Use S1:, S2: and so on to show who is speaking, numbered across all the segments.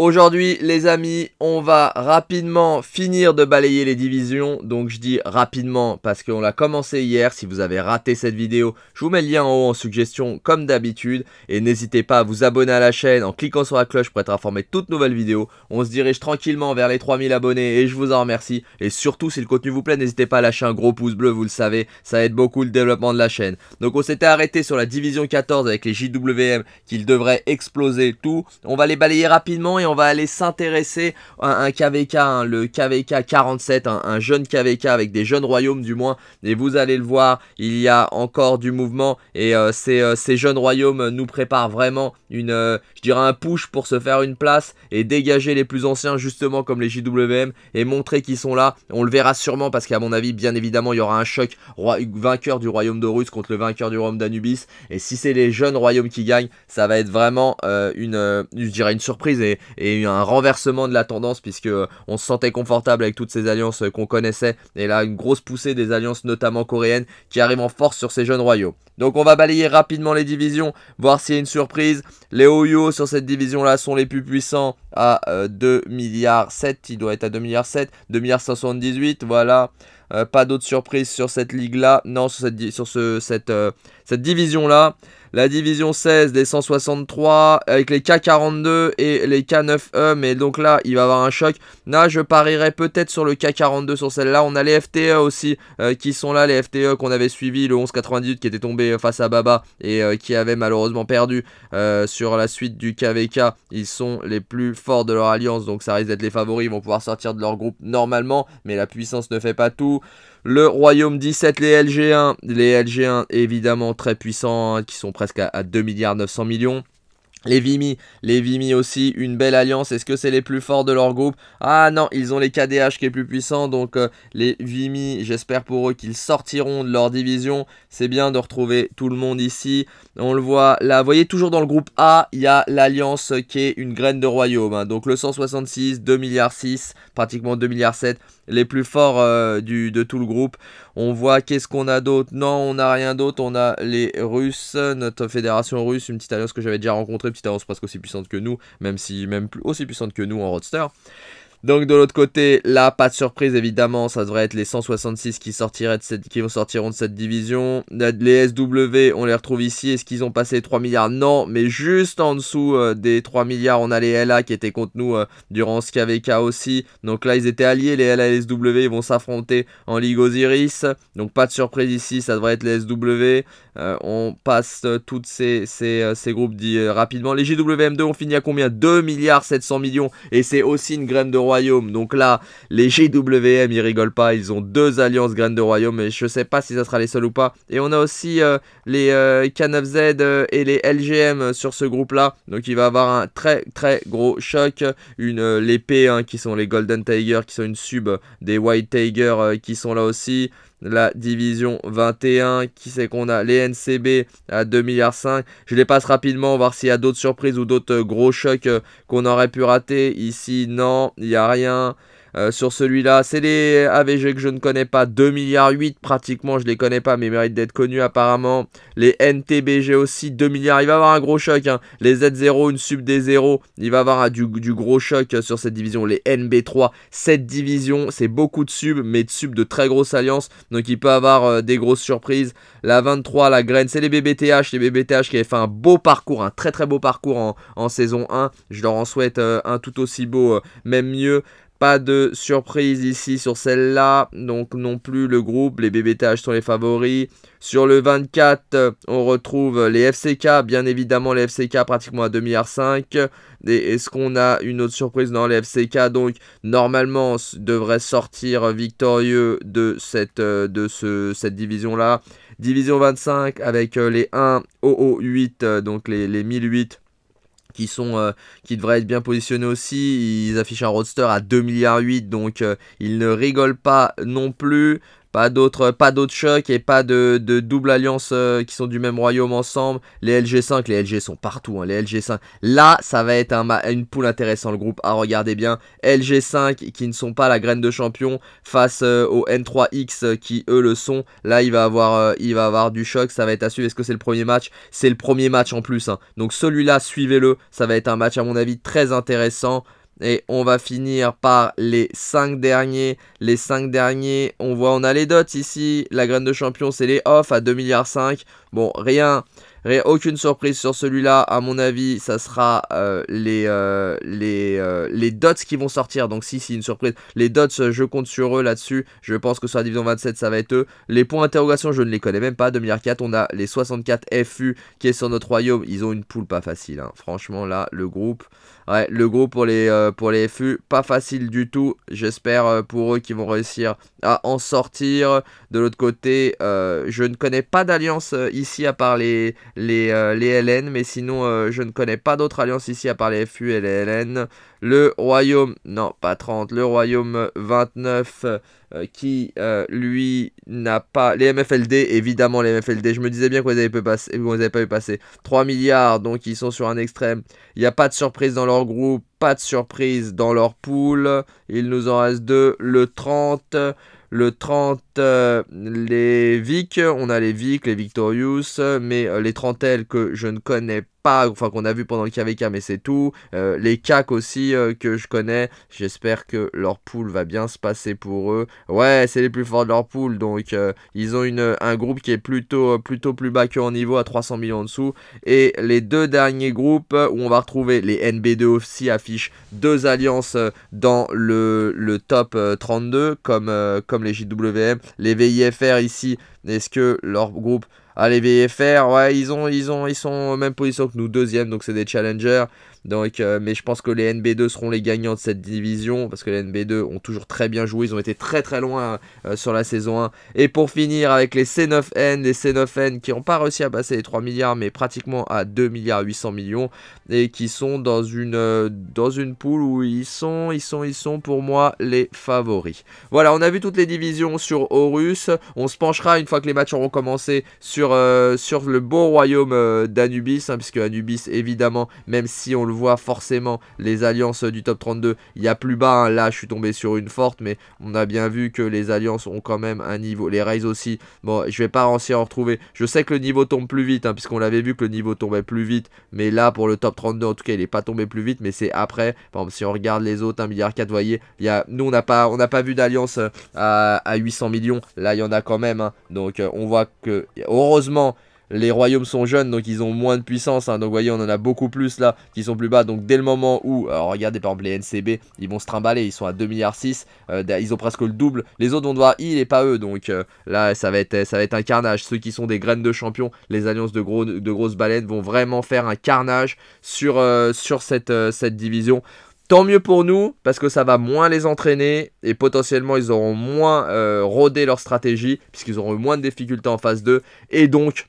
S1: Aujourd'hui, les amis, on va rapidement finir de balayer les divisions. Donc, je dis rapidement parce qu'on l'a commencé hier. Si vous avez raté cette vidéo, je vous mets le lien en haut en suggestion comme d'habitude. Et n'hésitez pas à vous abonner à la chaîne en cliquant sur la cloche pour être informé de toutes nouvelles vidéos. On se dirige tranquillement vers les 3000 abonnés et je vous en remercie. Et surtout, si le contenu vous plaît, n'hésitez pas à lâcher un gros pouce bleu, vous le savez. Ça aide beaucoup le développement de la chaîne. Donc, on s'était arrêté sur la division 14 avec les JWM qu'ils devraient exploser tout. On va les balayer rapidement et on va aller s'intéresser à un KVK, hein, le KVK 47, un jeune KVK avec des jeunes royaumes du moins. Et vous allez le voir, il y a encore du mouvement et euh, euh, ces, jeunes royaumes nous préparent vraiment une, euh, je dirais un push pour se faire une place et dégager les plus anciens justement comme les JWM et montrer qu'ils sont là. On le verra sûrement parce qu'à mon avis, bien évidemment, il y aura un choc vainqueur du royaume d'Horus contre le vainqueur du royaume d'Anubis. Et si c'est les jeunes royaumes qui gagnent, ça va être vraiment une, je dirais une surprise et, et a un renversement de la tendance puisque euh, on se sentait confortable avec toutes ces alliances euh, qu'on connaissait et là une grosse poussée des alliances notamment coréennes qui arrivent en force sur ces jeunes royaux. Donc on va balayer rapidement les divisions, voir s'il y a une surprise. Les Oyo sur cette division là sont les plus puissants à 2 euh, milliards 7, il doit être à 2 milliards 7, 2 milliards voilà. Euh, pas d'autres surprises sur cette ligue-là. Non, sur cette, sur ce, cette, euh, cette division-là. La division 16, des 163, avec les K42 et les K9E. Mais donc là, il va y avoir un choc. Là, je parierais peut-être sur le K42 sur celle-là. On a les FTE aussi euh, qui sont là. Les FTE qu'on avait suivi, le 1198 qui était tombé face à Baba et qui avait malheureusement perdu sur la suite du KVK. Ils sont les plus forts de leur alliance. Donc ça risque d'être les favoris. Ils vont pouvoir sortir de leur groupe normalement. Mais la puissance ne fait pas tout. Le Royaume 17, les LG1. Les LG1, évidemment, très puissants, hein, qui sont presque à, à 2 milliards 900 millions. Les Vimy, les Vimy aussi, une belle alliance. Est-ce que c'est les plus forts de leur groupe Ah non, ils ont les KDH qui est plus puissant. Donc euh, les Vimy, j'espère pour eux qu'ils sortiront de leur division. C'est bien de retrouver tout le monde ici. On le voit là. Vous voyez, toujours dans le groupe A, il y a l'alliance qui est une graine de royaume. Hein. Donc le 166, 2 milliards 6, pratiquement 2 milliards 7, les plus forts euh, du, de tout le groupe. On voit qu'est-ce qu'on a d'autre. Non, on n'a rien d'autre. On a les Russes, notre fédération russe, une petite alliance que j'avais déjà rencontrée, petite alliance presque aussi puissante que nous, même si même plus aussi puissante que nous en roadster. Donc de l'autre côté, là, pas de surprise évidemment, ça devrait être les 166 qui, sortiraient de cette, qui sortiront de cette division. Les SW, on les retrouve ici. Est-ce qu'ils ont passé 3 milliards Non, mais juste en dessous euh, des 3 milliards, on a les LA qui étaient contre nous euh, durant ce KVK aussi. Donc là, ils étaient alliés, les LA et les SW, ils vont s'affronter en Ligue Osiris. Donc pas de surprise ici, ça devrait être les SW. Euh, on passe tous ces, ces, groupes rapidement. Les JWM2, ont fini à combien 2 milliards 700 millions. Et c'est aussi une graine de donc là, les GWM ils rigolent pas. Ils ont deux alliances graines de royaume. et je sais pas si ça sera les seuls ou pas. Et on a aussi euh, les K9Z euh, euh, et les LGM sur ce groupe-là. Donc il va avoir un très très gros choc. Une, les P1 hein, qui sont les Golden Tiger, qui sont une sub des White Tiger qui sont là aussi la division 21. Qui c'est qu'on a Les NCB à 2,5 milliards. Je les passe rapidement, voir s'il y a d'autres surprises ou d'autres euh, gros chocs euh, qu'on aurait pu rater. Ici, non, il n'y a rien. Euh, sur celui-là, c'est les AVG que je ne connais pas, 2 milliards 8 pratiquement, je ne les connais pas, mais ils méritent d'être connus apparemment. Les NTBG aussi, 2 milliards, il va avoir un gros choc. Hein. Les Z0, une sub des 0, il va y avoir du, gros choc euh, sur cette division. Les NB3, cette division, c'est beaucoup de subs, mais de subs de très grosse alliance, donc il peut avoir euh, des grosses surprises. La 23, la graine, c'est les BBTH, les BBTH qui avaient fait un beau parcours, un très très beau parcours en, saison 1. Je leur en souhaite un tout aussi beau, même mieux. Pas de surprise ici sur celle-là. Donc non plus le groupe, les BBTH sont les favoris. Sur le 24, on retrouve les FCK. Bien évidemment, les FCK pratiquement à 2,5 milliards. Est-ce qu'on a une autre surprise dans les FCK Donc normalement, on devrait sortir victorieux de cette, euh, de ce, cette division-là. Division 25 avec euh, les 1 OO8, euh, donc les, les 1008 qui sont euh, qui devraient être bien positionnés aussi. Ils affichent un roadster à 2 ,8 milliards donc euh, ils ne rigolent pas non plus. Pas d'autres, pas d'autres chocs et pas de, double alliance euh, qui sont du même royaume ensemble. Les LG5, les LG sont partout. Hein, les LG5. Là, ça va être un, une poule intéressante le groupe. à regardez bien. LG5 qui ne sont pas la graine de champion face euh, au aux N3X euh, qui eux le sont. Là, il va avoir, il va avoir du choc. Ça va être à suivre. Est-ce que c'est le premier match C'est le premier match en plus. Hein. Donc celui-là, suivez-le. Ça va être un match à mon avis très intéressant. Et on va finir par les 5 derniers. Les 5 derniers, on voit, on a les dots ici. La graine de champion, c'est les off à 2,5 milliards. Bon, rien rien aucune surprise sur celui-là, à mon avis, ça sera euh, les, euh, les, euh, les, dots qui vont sortir. Donc si, c'est une surprise. Les dots, je compte sur eux là-dessus. Je pense que sur la division 27, ça va être eux. Les points d'interrogation, je ne les connais même pas. 2004, on a les 64 FU qui est sur notre royaume. Ils ont une poule pas facile. Hein. Franchement, là, le groupe... Ouais, le groupe pour les, pour les FU, pas facile du tout. J'espère pour eux qu'ils vont réussir à en sortir. De l'autre côté, je ne connais pas d'alliance ici à part les, les, euh, LN, mais sinon euh, je ne connais pas d'autres alliances ici à part les FU et les LN. Le royaume, non pas 30, le royaume 29 euh, qui lui n'a pas... Les MFLD, évidemment les MFLD, je me disais bien que vous avait, pas eu passer. 3 milliards, donc ils sont sur un extrême. Il n'y a pas de surprise dans leur groupe, pas de surprise dans leur pool. Il nous en reste deux, le 30... Le 30, euh, les Vic, on a les Vic, les Victorious, mais euh, les Trentelles que je ne connais pas, enfin qu'on a vu pendant le KVK, mais c'est tout. Euh, les CAC aussi que je connais, j'espère que leur pool va bien se passer pour eux. Ouais, c'est les plus forts de leur pool, donc ils ont une, un groupe qui est plutôt, plutôt plus bas que en niveau, à 300 millions en dessous. Et les deux derniers groupes où on va retrouver les NB2 aussi affichent deux alliances dans le, top 32, comme, comme les JWM les VIFR ici, est-ce que leur groupe... Ah, les VIFR, ouais, ils, ont, ils, ont, ils sont même position que nous, deuxième, donc c'est des challengers. Euh, mais je pense que les NB2 seront les gagnants de cette division parce que les NB2 ont toujours très bien joué. Ils ont été très très loin euh, sur la saison 1. Et pour finir avec les C9N, les C9N qui n'ont pas réussi à passer les 3 milliards mais pratiquement à 2 milliards 800 millions et qui sont dans une, euh, dans une poule où ils sont, ils sont, ils sont pour moi les favoris. Voilà, on a vu toutes les divisions sur Horus. On se penchera une fois que les matchs auront commencé sur, sur le beau royaume d'Anubis hein, puisque Anubis évidemment, même si on le forcément les alliances du top 32. Il y a plus bas, hein. là je suis tombé sur une forte, mais on a bien vu que les alliances ont quand même un niveau. Les rails aussi, bon, je vais pas en en retrouver. Je sais que le niveau tombe plus vite, hein, puisqu'on l'avait vu que le niveau tombait plus vite, mais là pour le top 32, en tout cas, il est pas tombé plus vite, mais c'est après. Par si on regarde les autres, 1 milliard 4, vous voyez, il y a... nous on n'a pas, on n'a pas vu d'alliance euh, à, 800 millions. Là, il y en a quand même, hein. donc euh, on voit que heureusement les royaumes sont jeunes, donc ils ont moins de puissance. Hein. donc, vous voyez, on en a beaucoup plus là qui sont plus bas. Donc, dès le moment où, euh, regardez par exemple les NCB, ils vont se trimballer. Ils sont à 2,6 milliards euh, ils ont presque le double. Les autres vont devoir il et pas eux. Donc, euh, là, ça va, être, ça va être un carnage. Ceux qui sont des graines de champions, les alliances de, gros, de grosses baleines vont vraiment faire un carnage sur, sur cette, cette division. Tant mieux pour nous, parce que ça va moins les entraîner et potentiellement ils auront moins rodé leur stratégie, puisqu'ils auront moins de difficultés en phase 2. Et donc,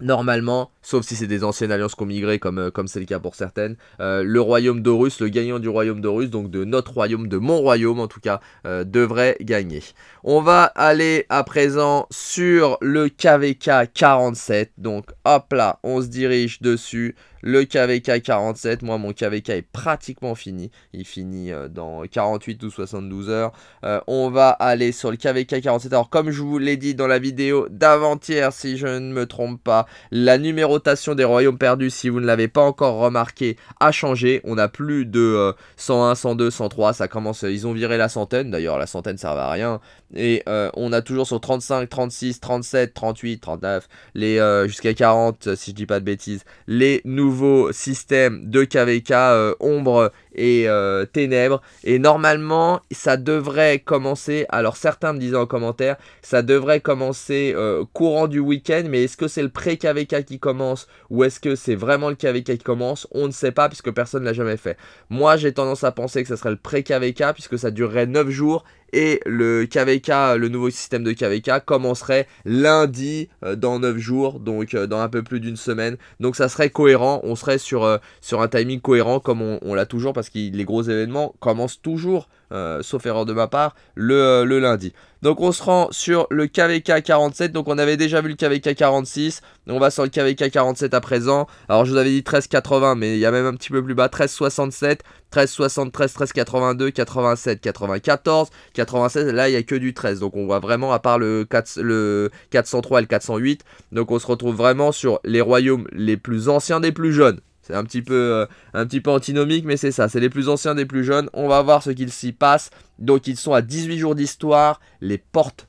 S1: Normalement, sauf si c'est des anciennes alliances qui ont migré, comme euh, comme c'est le cas pour certaines, euh, le royaume d'Horus, le gagnant du royaume d'Horus, donc de notre royaume, de mon royaume en tout cas, euh, devrait gagner. On va aller à présent sur le KVK 47, donc hop là, on se dirige dessus. Le KVK 47, moi mon KVK est pratiquement fini. Il finit euh, dans 48 ou 72 heures. Euh, on va aller sur le KVK 47. Alors comme je vous l'ai dit dans la vidéo d'avant-hier, si je ne me trompe pas, la numérotation des royaumes perdus, si vous ne l'avez pas encore remarqué, a changé. On a plus de 101, 102, 103. Ça commence, euh, ils ont viré la centaine. D'ailleurs, la centaine ne sert à rien. Et on a toujours sur 35, 36, 37, 38, 39, les jusqu'à 40, si je dis pas de bêtises, les nouveaux système de KVK euh, ombre et euh, ténèbres. Et normalement, ça devrait commencer, alors certains me disaient en commentaire, ça devrait commencer euh, courant du week-end, mais est-ce que c'est le pré-KVK qui commence ou est-ce que c'est vraiment le KVK qui commence On ne sait pas puisque personne n'a l'a jamais fait. Moi, j'ai tendance à penser que ce serait le pré-KVK puisque ça durerait 9 jours et le KVK, le nouveau système de KVK commencerait lundi euh, dans 9 jours, donc euh, dans un peu plus d'une semaine. Donc ça serait cohérent, on serait euh, sur, un timing cohérent comme on, on l'a toujours parce que les gros événements commencent toujours euh, sauf erreur de ma part, euh, le, lundi. Donc on se rend sur le KVK 47, donc on avait déjà vu le KVK 46, on va sur le KVK 47 à présent. Alors je vous avais dit 13,80, mais il y a même un petit peu plus bas, 13,67, 13,73, 13,82, 87, 94, 96, là il n'y a que du 13, donc on voit vraiment à part le, 4, le 403 et le 408, donc on se retrouve vraiment sur les royaumes les plus anciens des plus jeunes. C'est un petit peu euh, un petit peu antinomique, mais c'est ça. C'est les plus anciens des plus jeunes. On va voir ce qu'il s'y passe. Donc ils sont à 18 jours d'histoire. Les portes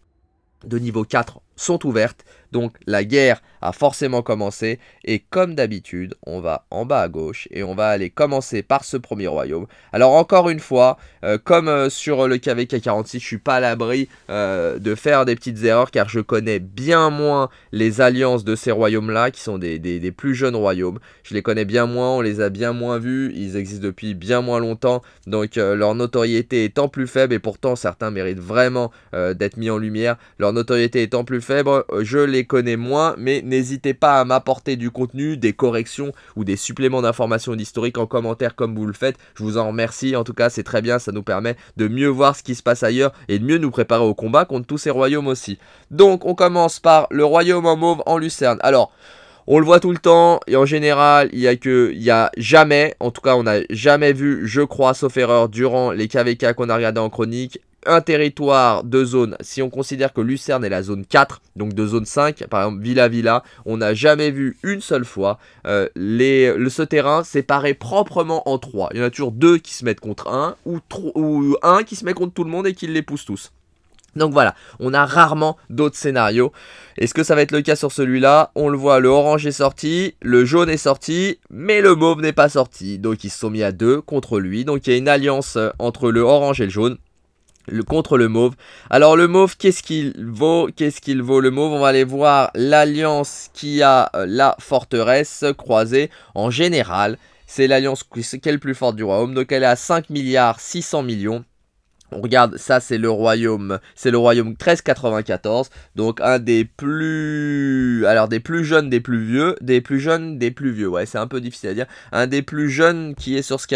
S1: de niveau 4 sont ouvertes. Donc la guerre a forcément commencé et comme d'habitude, on va en bas à gauche et on va aller commencer par ce premier royaume. Alors encore une fois, euh, comme euh, sur le KVK 46, je suis pas à l'abri euh, de faire des petites erreurs car je connais bien moins les alliances de ces royaumes-là qui sont des, plus jeunes royaumes. Je les connais bien moins, on les a bien moins vus, ils existent depuis bien moins longtemps, donc leur notoriété étant plus faible, et pourtant certains méritent vraiment d'être mis en lumière, leur notoriété étant plus faible, je les connaît connais moins, mais n'hésitez pas à m'apporter du contenu, des corrections ou des suppléments d'informations d'historique en commentaire comme vous le faites. Je vous en remercie, en tout cas c'est très bien, ça nous permet de mieux voir ce qui se passe ailleurs et de mieux nous préparer au combat contre tous ces royaumes aussi. Donc on commence par le royaume en mauve en Lucerne. Alors... On le voit tout le temps et en général, il y a que il y a jamais, en tout cas, on n'a jamais vu, je crois, sauf erreur durant les KVK qu'on a regardé en chronique, un territoire de zone, si on considère que Lucerne est la zone 4, donc de zone 5, par exemple Villa Villa, on n'a jamais vu une seule fois euh, les, ce terrain séparé proprement en 3. Il y en a toujours 2 qui se mettent contre 1, ou, ou 1 qui se met contre tout le monde et qui les pousse tous. Donc voilà, on a rarement d'autres scénarios. Est-ce que ça va être le cas sur celui-là On le voit, le orange est sorti, le jaune est sorti, mais le mauve n'est pas sorti. Donc ils se sont mis à deux contre lui. Donc il y a une alliance euh, entre le orange et le jaune le, contre le Mauve. Alors le Mauve, qu'est-ce qu'il vaut Qu'est-ce qu'il vaut le Mauve On va aller voir l'alliance qui a euh, la forteresse croisée en général. C'est l'alliance qui est le plus forte du royaume. Donc elle est à 5 milliards 600 millions. On regarde, ça c'est le royaume, c'est le royaume 1394, donc un des plus, alors des plus jeunes, des plus vieux, des plus jeunes, des plus vieux, ouais c'est un peu difficile à dire, un des plus jeunes qui est sur ce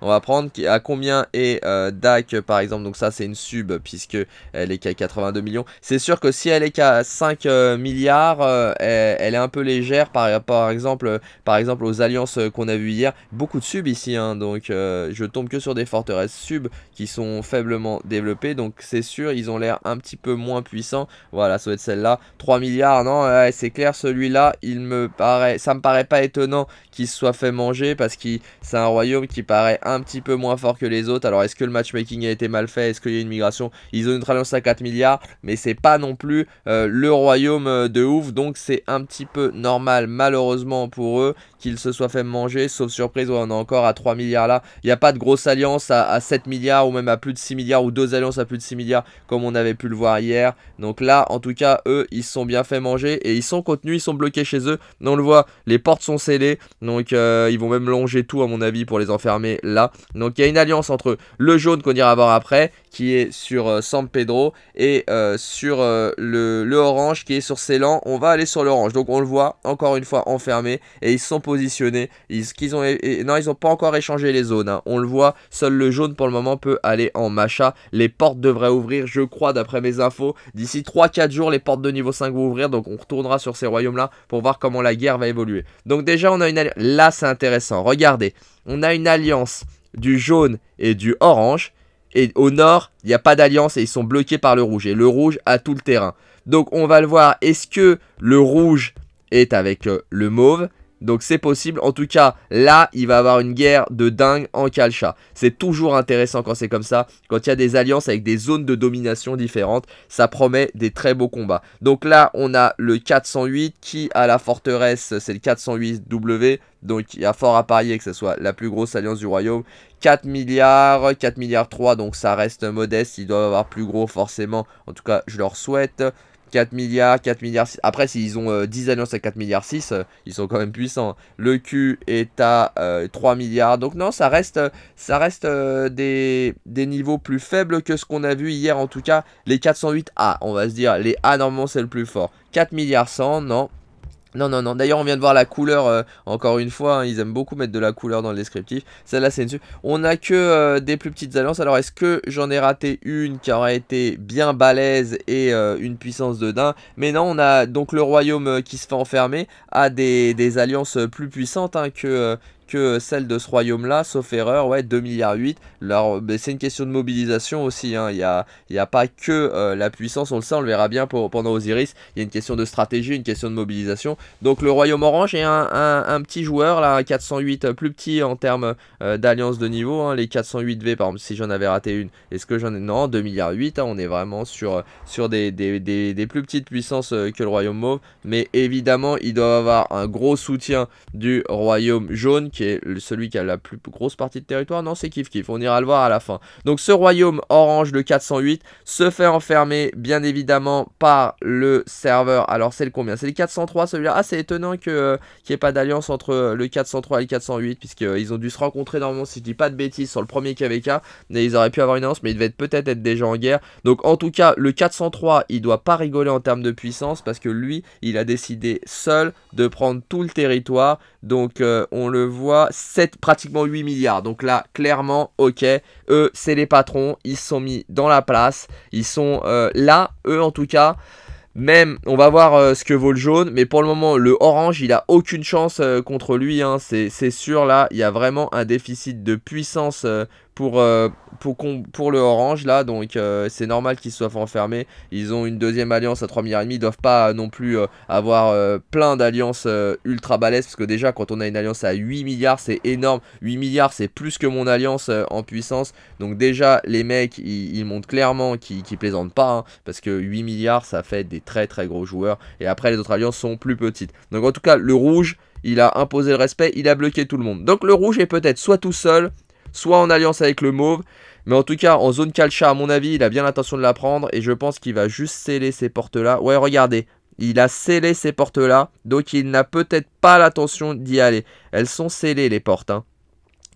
S1: on va prendre à combien est euh, Dak, par exemple, donc ça c'est une sub puisque elle est qu'à 82 millions, c'est sûr que si elle est qu'à 5 euh, milliards, euh, elle, est un peu légère par, par, exemple, par exemple aux alliances qu'on a vu hier, beaucoup de subs ici, hein. donc je tombe que sur des forteresses sub qui sont faiblement développé. Donc c'est sûr, ils ont l'air un petit peu moins puissants. Voilà, ça doit être celle-là. 3 milliards, non C'est clair, celui-là, il me paraît, ça me paraît pas étonnant qu'il se soit fait manger parce que c'est un royaume qui paraît un petit peu moins fort que les autres. Alors est-ce que le matchmaking a été mal fait Est-ce qu'il y a une migration Ils ont une trance à 4 milliards, mais c'est pas non plus euh, le royaume euh, de ouf. Donc c'est un petit peu normal, malheureusement pour eux qu'il se soit fait manger, sauf surprise, on est encore à 3 milliards là. Il n'y a pas de grosse alliance à, 7 milliards ou même à plus de 6 milliards ou deux alliances à plus de 6 milliards comme on avait pu le voir hier. Donc là, en tout cas, eux, ils se sont bien fait manger et ils sont contenus, ils sont bloqués chez eux. on le voit, les portes sont scellées, donc euh, ils vont même longer tout à mon avis pour les enfermer là. Donc il y a une alliance entre le jaune qu'on ira voir après qui est sur euh, San Pedro et euh, sur euh, le, orange qui est sur Ceylan. On va aller sur l'orange. Donc on le voit encore une fois enfermé et ils sont positionnés. Ils, ont, non, ils n'ont pas encore échangé les zones. Hein. On le voit, seul le jaune pour le moment peut aller en macha. Les portes devraient ouvrir, je crois, d'après mes infos. D'ici 3-4 jours, les portes de niveau 5 vont ouvrir. Donc on retournera sur ces royaumes-là pour voir comment la guerre va évoluer. Donc déjà, on a une... Là, c'est intéressant. Regardez, on a une alliance du jaune et du orange et au nord, il n'y a pas d'alliance et ils sont bloqués par le rouge. Et le rouge a tout le terrain. Donc on va le voir. Est-ce que le rouge est avec euh, le mauve donc c'est possible. En tout cas, là, il va avoir une guerre de dingue en calcha. C'est toujours intéressant quand c'est comme ça. Quand il y a des alliances avec des zones de domination différentes, ça promet des très beaux combats. Donc là, on a le 408 qui a la forteresse, c'est le 408W. Donc il y a fort à parier que ce soit la plus grosse alliance du royaume. 4 milliards, 4 milliards 3, donc ça reste modeste. Ils doivent avoir plus gros forcément. En tout cas, je leur souhaite. 4 milliards, 4 milliards Après, s'ils ont 10 euh, alliances à 4 milliards 6, euh, ils sont quand même puissants. Le Q est à 3 euh, milliards. Donc non, ça reste, ça reste des, des, niveaux plus faibles que ce qu'on a vu hier. En tout cas, les 408A, on va se dire. Les A, normalement, c'est le plus fort. 4 milliards 100, non. Non, non, non. D'ailleurs, on vient de voir la couleur, euh, encore une fois. Hein. ils aiment beaucoup mettre de la couleur dans le descriptif. Celle-là, c'est une On n'a que euh, des plus petites alliances. Alors, est-ce que j'en ai raté une qui aurait été bien balèze et euh, une puissance de dingue Mais non, on a donc le royaume qui se fait enfermer à des, alliances plus puissantes hein, que, celle de ce royaume-là, sauf erreur, ouais, 2 milliards 8. c'est une question de mobilisation aussi, hein. il n'y a, a pas que euh, la puissance, on le sait, on le verra bien pour, pendant Osiris, il y a une question de stratégie, une question de mobilisation. Donc le royaume orange est un, petit joueur, là, 408 euh, plus petit en termes euh, d'alliance de niveau, hein. les 408V par exemple, si j'en avais raté une, est-ce que j'en ai... Non, 2 milliards 8, hein. on est vraiment sur, sur des, des, plus petites puissances que le royaume mauve, mais évidemment, il doit avoir un gros soutien du royaume jaune qui celui qui a la plus grosse partie de territoire. Non, c'est Kif Kif, on ira le voir à la fin. Donc ce royaume orange le 408 se fait enfermer, bien évidemment, par le serveur. Alors c'est le combien C'est le 403 celui-là. Ah, c'est étonnant euh, qu'il n'y ait pas d'alliance entre euh, le 403 et le 408, puisqu'ils euh, ont dû se rencontrer normalement, si je dis pas de bêtises, sur le premier KVK. Mais ils auraient pu avoir une alliance, mais ils devaient peut-être être déjà en guerre. Donc en tout cas, le 403, il doit pas rigoler en termes de puissance, parce que lui, il a décidé seul de prendre tout le territoire donc euh, on le voit, 7, pratiquement 8 milliards. Donc là, clairement, ok, eux, c'est les patrons, ils se sont mis dans la place, ils sont euh, là, eux en tout cas. Même, on va voir euh, ce que vaut le jaune, mais pour le moment, le orange, il a aucune chance contre lui, hein. c'est sûr, là, il y a vraiment un déficit de puissance pour, euh, pour, le orange là donc euh, c'est normal qu'ils soient enfermés ils ont une deuxième alliance à 3 milliards et demi ils doivent pas euh, non plus avoir plein d'alliances ultra balèzes parce que déjà quand on a une alliance à 8 milliards c'est énorme 8 milliards c'est plus que mon alliance en puissance donc déjà les mecs ils, montrent clairement qu'ils plaisantent pas hein, parce que 8 milliards ça fait des très très gros joueurs et après les autres alliances sont plus petites donc en tout cas le rouge il a imposé le respect, il a bloqué tout le monde. Donc le rouge est peut-être soit tout seul, soit en alliance avec le Mauve. Mais en tout cas, en zone calcha, à mon avis, il a bien l'intention de la prendre. Et je pense qu'il va juste sceller ces portes-là. Ouais, regardez. Il a scellé ces portes-là. Donc, il n'a peut-être pas l'intention d'y aller. Elles sont scellées, les portes. Hein.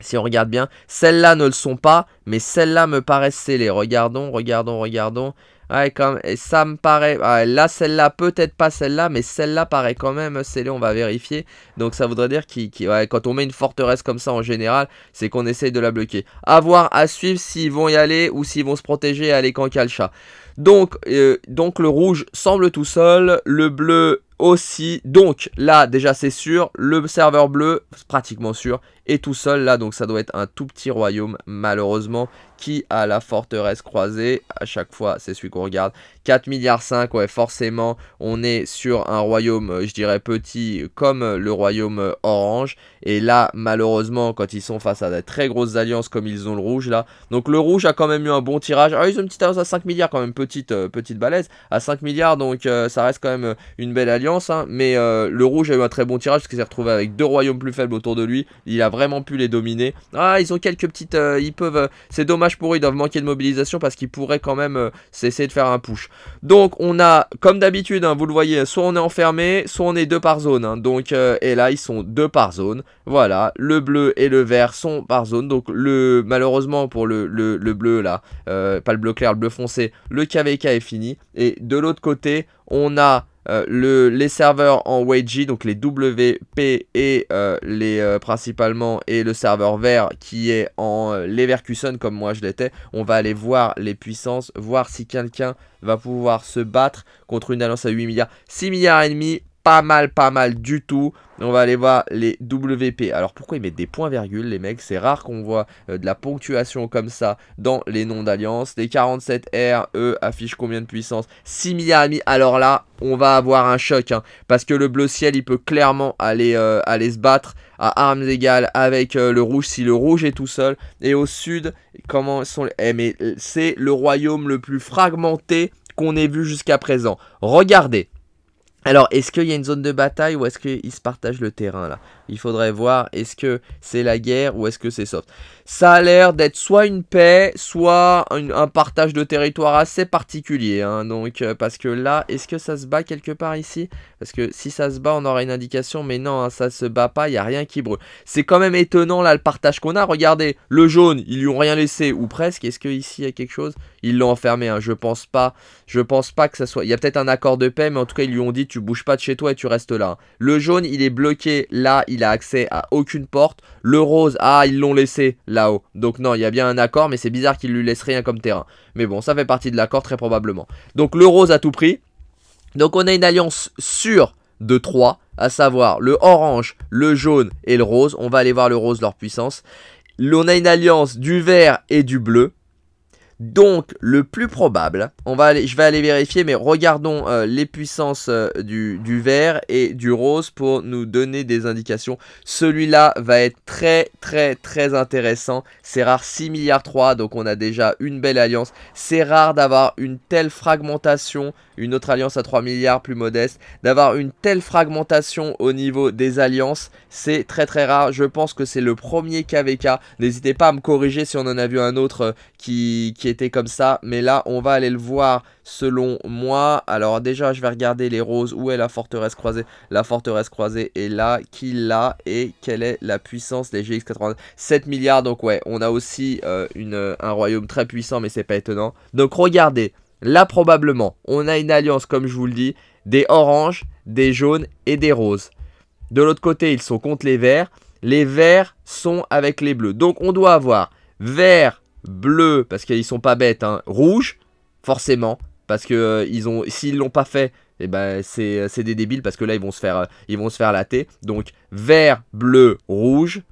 S1: Si on regarde bien, celles-là ne le sont pas, mais celles-là me paraissent scellées. Regardons, regardons, regardons. Ouais, comme, et ça me paraît... là, celle-là, peut-être pas celle-là, mais celle-là paraît quand même scellée, on va vérifier. Donc ça voudrait dire que quand on met une forteresse comme ça en général, c'est qu'on essaye de la bloquer. A voir, à suivre s'ils vont y aller ou s'ils vont se protéger et aller quand le chat. Donc, euh, donc le rouge semble tout seul, le bleu aussi. Donc là, déjà, c'est sûr. Le serveur bleu, pratiquement sûr, est tout seul là. Donc ça doit être un tout petit royaume, malheureusement, qui a la forteresse croisée. À chaque fois, c'est celui qu'on regarde. 4 milliards 5, ouais, forcément, on est sur un royaume, euh, je dirais, petit euh, comme euh, le royaume orange. Et là, malheureusement, quand ils sont face à des très grosses alliances comme ils ont le rouge, là. Donc le rouge a quand même eu un bon tirage. Ah, ils ont une petite alliance à 5 milliards, quand même, petite, petite balèze. À 5 milliards, donc ça reste quand même une belle alliance. Hein. mais le rouge a eu un très bon tirage parce qu'il s'est retrouvé avec deux royaumes plus faibles autour de lui. Il a vraiment pu les dominer. Ah, ils ont quelques petites. ils peuvent. c'est dommage pour eux, ils doivent manquer de mobilisation parce qu'ils pourraient quand même cesser de faire un push. Donc on a, comme d'habitude, hein, vous le voyez, soit on est enfermé, soit on est deux par zone. Hein. donc, euh, et là, ils sont deux par zone. Voilà, le bleu et le vert sont par zone. Donc le malheureusement pour le, le, bleu là, euh, pas le bleu clair, le bleu foncé, le KVK est fini. Et de l'autre côté, on a euh, les serveurs en WG, donc les WP et euh, les euh, principalement et le serveur vert qui est en Leverkusen comme moi je l'étais. On va aller voir les puissances, voir si quelqu'un va pouvoir se battre contre une alliance à 8 milliards, 6 milliards et demi pas mal, pas mal du tout. On va aller voir les WP. Alors pourquoi ils mettent des points-virgules les mecs C'est rare qu'on voit euh, de la ponctuation comme ça dans les noms d'alliance. Les 47R, eux, affichent combien de puissance 6 milliards et Alors là, on va avoir un choc. Hein, parce que le bleu ciel, il peut clairement aller, euh, aller se battre à armes égales avec euh, le rouge si le rouge est tout seul. Et au sud, comment sont les... Eh mais c'est le royaume le plus fragmenté qu'on ait vu jusqu'à présent. Regardez. Alors, est-ce qu'il y a une zone de bataille ou est-ce qu'ils se partagent le terrain là Il faudrait voir, est-ce que c'est la guerre ou est-ce que c'est soft Ça a l'air d'être soit une paix, soit un, partage de territoire assez particulier. Hein. donc, euh, parce que là, est-ce que ça se bat quelque part ici Parce que si ça se bat, on aura une indication, mais non, hein, ça se bat pas, il n'y a rien qui brûle. C'est quand même étonnant là le partage qu'on a. Regardez, le jaune, ils lui ont rien laissé, ou presque. Est-ce qu'ici il y a quelque chose Ils l'ont enfermé, hein, je pense pas. Je pense pas que ça soit. Il y a peut-être un accord de paix, mais en tout cas, ils lui ont dit tu bouges pas de chez toi et tu restes là. Le jaune, il est bloqué, là, il a accès à aucune porte. Le rose, ah, ils l'ont laissé là-haut. Donc non, il y a bien un accord, mais c'est bizarre qu'il lui laissent rien comme terrain. Mais bon, ça fait partie de l'accord très probablement. Donc le rose à tout prix. Donc on a une alliance sûre de 3, à savoir le orange, le jaune et le rose. On va aller voir le rose, leur puissance. On a une alliance du vert et du bleu. Donc, le plus probable, on va je vais aller vérifier, mais regardons euh, les puissances euh, du, vert et du rose pour nous donner des indications. Celui-là va être très, très, très intéressant. C'est rare, 6 milliards 3, donc on a déjà une belle alliance. C'est rare d'avoir une telle fragmentation, une autre alliance à 3 milliards plus modeste, d'avoir une telle fragmentation au niveau des alliances. C'est très, très rare. Je pense que c'est le premier KVK. N'hésitez pas à me corriger si on en a vu un autre euh, qui était comme ça. Mais là, on va aller le voir selon moi. Alors déjà, je vais regarder les roses. Où est la forteresse croisée La forteresse croisée est là. Qui l'a Et quelle est la puissance des gx 87 milliards. Donc ouais, on a aussi euh, une, un royaume très puissant, mais c'est pas étonnant. Donc regardez, là probablement, on a une alliance, comme je vous le dis, des oranges, des jaunes et des roses. De l'autre côté, ils sont contre les verts. Les verts sont avec les bleus. Donc on doit avoir vert, bleu parce qu'ils sont pas bêtes, hein. rouge forcément parce que euh, ils ont s'ils l'ont pas fait et eh ben euh, c'est des débiles parce que là ils vont se faire euh, ils vont se faire Donc vert, bleu, rouge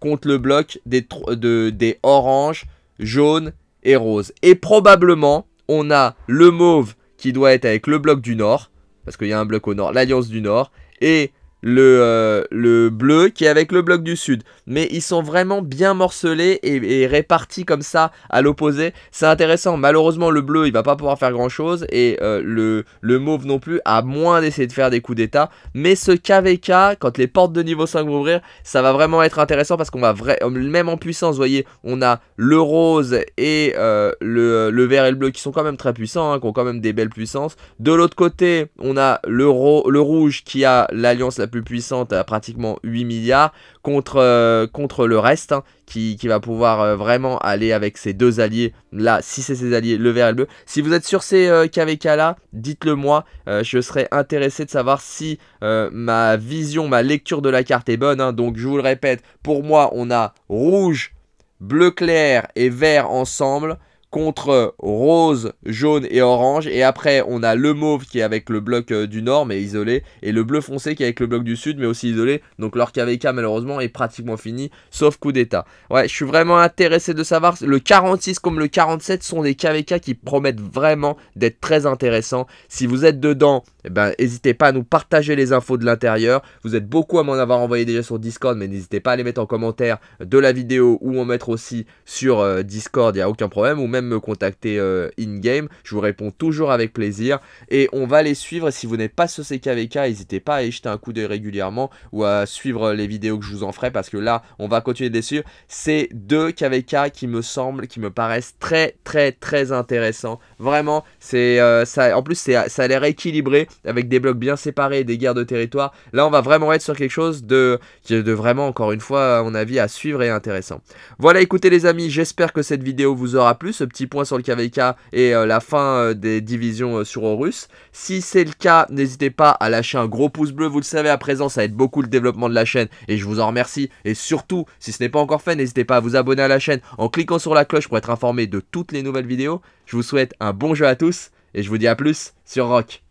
S1: contre le bloc des de, des oranges, jaunes et roses. Et probablement on a le mauve qui doit être avec le bloc du nord parce qu'il y a un bloc au nord, l'alliance du nord et le, euh, le bleu qui est avec le bloc du sud. Mais ils sont vraiment bien morcelés et, répartis comme ça à l'opposé. C'est intéressant. Malheureusement, le bleu, il va pas pouvoir faire grand chose et euh, le, le mauve non plus, à moins d'essayer de faire des coups d'état. Mais ce KVK, quand les portes de niveau 5 vont ouvrir, ça va vraiment être intéressant parce qu'on va vraiment même en puissance, vous voyez, on a le rose et euh, le, vert et le bleu qui sont quand même très puissants, hein, qui ont quand même des belles puissances. De l'autre côté, on a le, le rouge qui a l'alliance la plus puissante à pratiquement 8 milliards contre, euh, contre le reste hein, qui, qui, va pouvoir euh, vraiment aller avec ses deux alliés. Là, si c'est ses alliés, le vert et le bleu. Si vous êtes sur ces KVK euh, là, dites-le moi. je serais intéressé de savoir si ma vision, ma lecture de la carte est bonne. Hein. Donc je vous le répète, pour moi on a rouge, bleu clair et vert ensemble contre euh, rose, jaune et orange. Et après, on a le mauve qui est avec le bloc euh, du nord, mais isolé. Et le bleu foncé qui est avec le bloc du sud, mais aussi isolé. Donc leur KVK, malheureusement, est pratiquement fini, sauf coup d'état. Ouais, je suis vraiment intéressé de savoir. Le 46 comme le 47 sont des KVK qui promettent vraiment d'être très intéressants. Si vous êtes dedans, eh ben, n'hésitez pas à nous partager les infos de l'intérieur. Vous êtes beaucoup à m'en avoir envoyé déjà sur Discord, mais n'hésitez pas à les mettre en commentaire de la vidéo ou en mettre aussi sur euh, Discord, il n'y a aucun problème. Ou même me contacter euh, in-game. Je vous réponds toujours avec plaisir. Et on va les suivre. si vous n'êtes pas sur ces KVK n'hésitez pas à y jeter un coup d'œil régulièrement ou à suivre les vidéos que je vous en ferai parce que là, on va continuer de les suivre. C'est deux KVK qui me semblent, qui me paraissent très, très, très intéressants. Vraiment, c'est euh, ça. En plus, c'est ça a l'air équilibré avec des blocs bien séparés des guerres de territoire. Là, on va vraiment être sur quelque chose de, de vraiment, encore une fois, à mon avis, à suivre et intéressant. Voilà, écoutez les amis, j'espère que cette vidéo vous aura plu. Ce petit point sur le KVK et euh, la fin euh, des divisions euh, sur Horus. Si c'est le cas, n'hésitez pas à lâcher un gros pouce bleu, vous le savez à présent, ça aide beaucoup le développement de la chaîne et je vous en remercie. Et surtout, si ce n'est pas encore fait, n'hésitez pas à vous abonner à la chaîne en cliquant sur la cloche pour être informé de toutes les nouvelles vidéos. Je vous souhaite un bon jeu à tous et je vous dis à plus sur Rock.